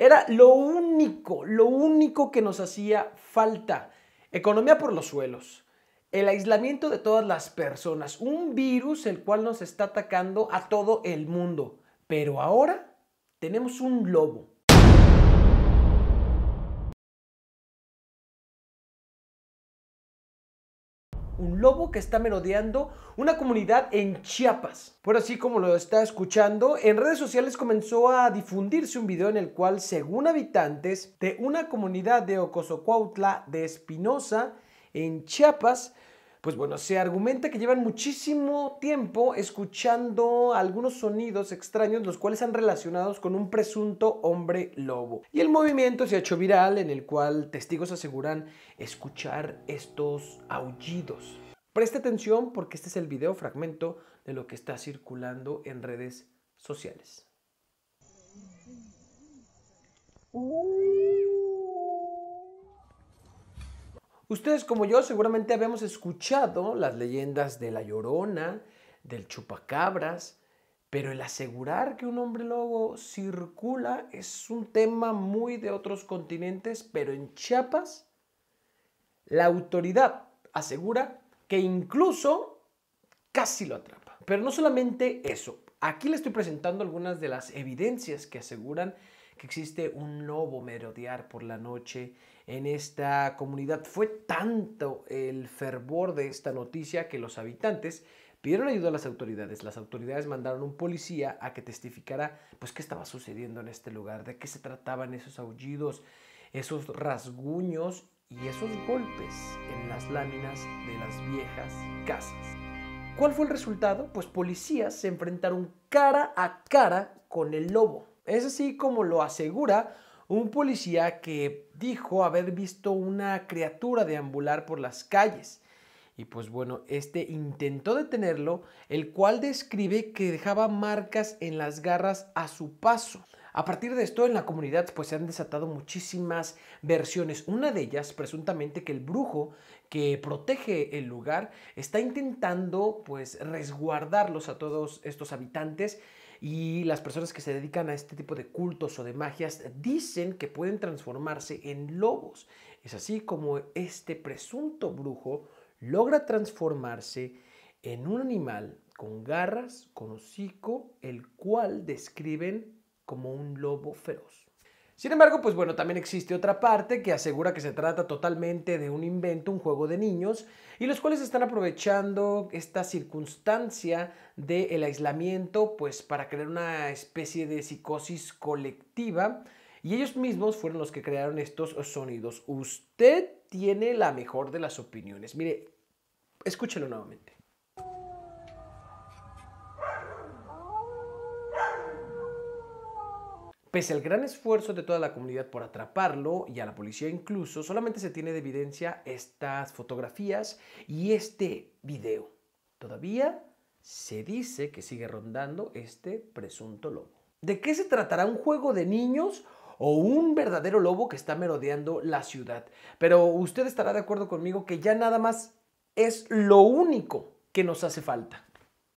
Era lo único, lo único que nos hacía falta. Economía por los suelos. El aislamiento de todas las personas. Un virus el cual nos está atacando a todo el mundo. Pero ahora tenemos un lobo un lobo que está merodeando una comunidad en Chiapas. Por así como lo está escuchando, en redes sociales comenzó a difundirse un video en el cual, según habitantes de una comunidad de Ocosocuautla de Espinosa, en Chiapas, pues bueno, se argumenta que llevan muchísimo tiempo escuchando algunos sonidos extraños, los cuales han relacionados con un presunto hombre lobo. Y el movimiento se ha hecho viral, en el cual testigos aseguran escuchar estos aullidos. Preste atención porque este es el video fragmento de lo que está circulando en redes sociales. Ustedes como yo seguramente habíamos escuchado las leyendas de la llorona, del chupacabras, pero el asegurar que un hombre lobo circula es un tema muy de otros continentes, pero en Chiapas la autoridad asegura que incluso casi lo atrapa. Pero no solamente eso, aquí le estoy presentando algunas de las evidencias que aseguran que existe un lobo merodear por la noche en esta comunidad. Fue tanto el fervor de esta noticia que los habitantes pidieron ayuda a las autoridades. Las autoridades mandaron un policía a que testificara pues qué estaba sucediendo en este lugar, de qué se trataban esos aullidos, esos rasguños y esos golpes en las láminas de las viejas casas. ¿Cuál fue el resultado? Pues policías se enfrentaron cara a cara con el lobo. Es así como lo asegura un policía que dijo haber visto una criatura deambular por las calles. Y pues bueno, este intentó detenerlo, el cual describe que dejaba marcas en las garras a su paso. A partir de esto, en la comunidad pues, se han desatado muchísimas versiones. Una de ellas, presuntamente, que el brujo que protege el lugar está intentando pues, resguardarlos a todos estos habitantes y las personas que se dedican a este tipo de cultos o de magias dicen que pueden transformarse en lobos. Es así como este presunto brujo logra transformarse en un animal con garras, con hocico, el cual describen como un lobo feroz. Sin embargo, pues bueno, también existe otra parte que asegura que se trata totalmente de un invento, un juego de niños, y los cuales están aprovechando esta circunstancia del aislamiento, pues para crear una especie de psicosis colectiva, y ellos mismos fueron los que crearon estos sonidos. Usted tiene la mejor de las opiniones. Mire, escúchelo nuevamente. Pese el gran esfuerzo de toda la comunidad por atraparlo y a la policía incluso, solamente se tiene de evidencia estas fotografías y este video. Todavía se dice que sigue rondando este presunto lobo. ¿De qué se tratará un juego de niños o un verdadero lobo que está merodeando la ciudad? Pero usted estará de acuerdo conmigo que ya nada más es lo único que nos hace falta.